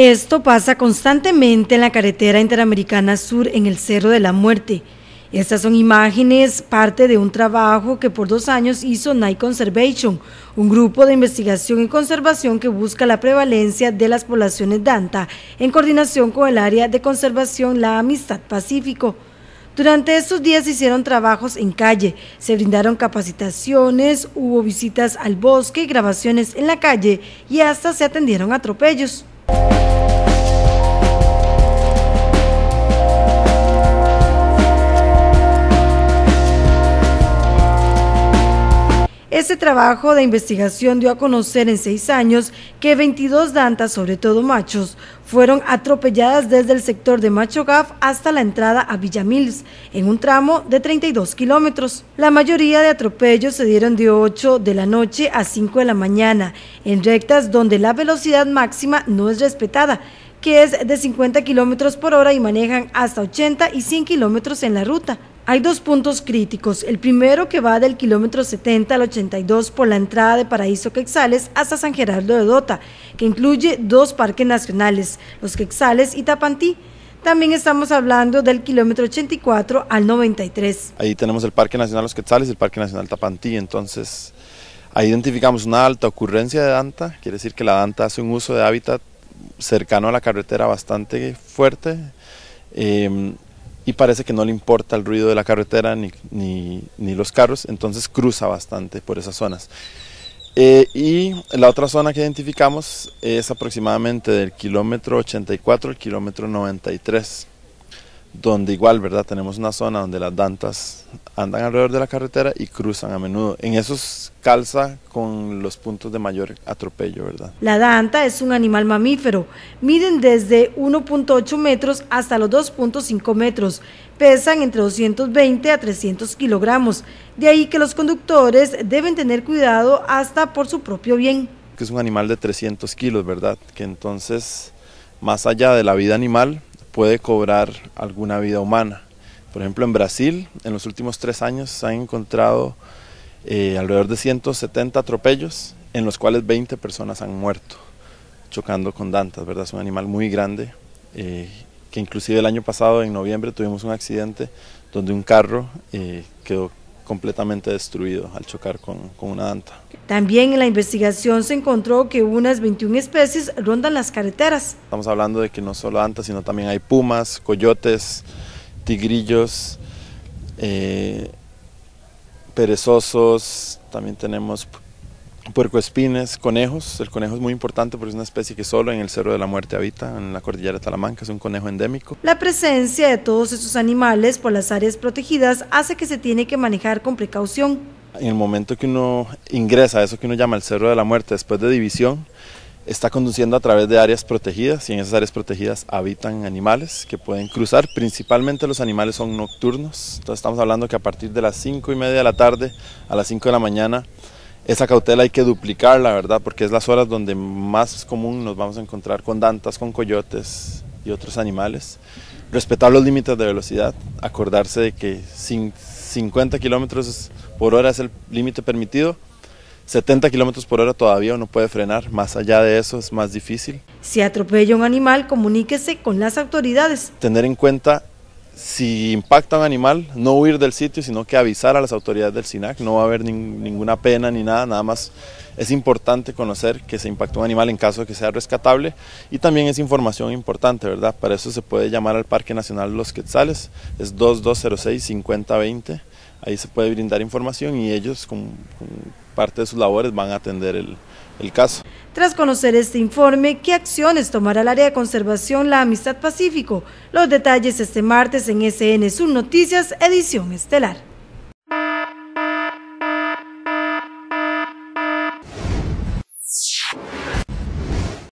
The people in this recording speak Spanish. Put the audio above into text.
Esto pasa constantemente en la carretera interamericana sur en el Cerro de la Muerte. Estas son imágenes parte de un trabajo que por dos años hizo Night Conservation, un grupo de investigación y conservación que busca la prevalencia de las poblaciones Danta en coordinación con el área de conservación La Amistad Pacífico. Durante estos días hicieron trabajos en calle, se brindaron capacitaciones, hubo visitas al bosque, grabaciones en la calle y hasta se atendieron atropellos. Este trabajo de investigación dio a conocer en seis años que 22 dantas, sobre todo machos, fueron atropelladas desde el sector de Macho Machogaf hasta la entrada a Mills, en un tramo de 32 kilómetros. La mayoría de atropellos se dieron de 8 de la noche a 5 de la mañana, en rectas donde la velocidad máxima no es respetada que es de 50 kilómetros por hora y manejan hasta 80 y 100 kilómetros en la ruta. Hay dos puntos críticos. El primero que va del kilómetro 70 al 82 por la entrada de Paraíso Quexales hasta San Gerardo de Dota, que incluye dos parques nacionales, los Quexales y Tapantí. También estamos hablando del kilómetro 84 al 93. Ahí tenemos el Parque Nacional Los Quetzales y el Parque Nacional Tapantí, entonces ahí identificamos una alta ocurrencia de danta, quiere decir que la danta hace un uso de hábitat cercano a la carretera bastante fuerte. Em, y parece que no le importa el ruido de la carretera ni, los carros, entonces cruza bastante por esas zonas. Eh, y la otra zona que identificamos es aproximadamente del kilómetro 84 al kilómetro 93 donde igual, ¿verdad? Tenemos una zona donde las dantas andan alrededor de la carretera y cruzan a menudo. En esos calza con los puntos de mayor atropello, ¿verdad? La danta es un animal mamífero. Miden desde 1.8 metros hasta los 2.5 metros. Pesan entre 220 a 300 kilogramos. De ahí que los conductores deben tener cuidado hasta por su propio bien. Que es un animal de 300 kilos, ¿verdad? Que entonces, más allá de la vida animal, puede cobrar alguna vida humana. Por ejemplo, en Brasil, en los últimos tres años se han encontrado eh, alrededor de 170 atropellos, en los cuales 20 personas han muerto chocando con dantas, ¿verdad? Es un animal muy grande, eh, que inclusive el año pasado, en noviembre, tuvimos un accidente donde un carro eh, quedó completamente destruido al chocar con, una anta. También en la investigación se encontró que unas 21 especies rondan las carreteras. Estamos hablando de que no solo antas, sino también hay pumas, coyotes, tigrillos, eh, perezosos, también tenemos puercoespines, conejos. El conejo es muy importante porque es una especie que solo en el Cerro de la Muerte habita, en la cordillera de Talamanca, es un conejo endémico. La presencia de todos estos animales por las áreas protegidas hace que se tiene que manejar con precaución. En el momento que uno ingresa a eso que uno llama el Cerro de la Muerte después de división, está conduciendo a través de áreas protegidas y en esas áreas protegidas habitan animales que pueden cruzar. Principalmente los animales son nocturnos, entonces estamos hablando que a partir de las 5 y media de la tarde a las 5 de la mañana esa cautela hay que duplicarla, ¿verdad? Porque es las horas donde más común nos vamos a encontrar con dantas, con coyotes y otros animales. Respetar los límites de velocidad, acordarse de que 50 kilómetros por hora es el límite permitido, 70 kilómetros por hora todavía uno puede frenar, más allá de eso es más difícil. Si atropella un animal, comuníquese con las autoridades. Tener en cuenta si impacta un animal, no huir del sitio, sino que avisar a las autoridades del SINAC. No va a haber ninguna pena ni nada, nada más es importante conocer que se impactó un animal en caso de que sea rescatable y también es información importante, ¿verdad? Para eso se puede llamar al Parque Nacional Los Quetzales, es 2206-5020 ahí se puede brindar información y ellos con, parte de sus labores van a atender el, caso. Tras conocer este informe, ¿qué acciones tomará el área de conservación La Amistad Pacífico? Los detalles este martes en SN Sur Noticias, edición estelar.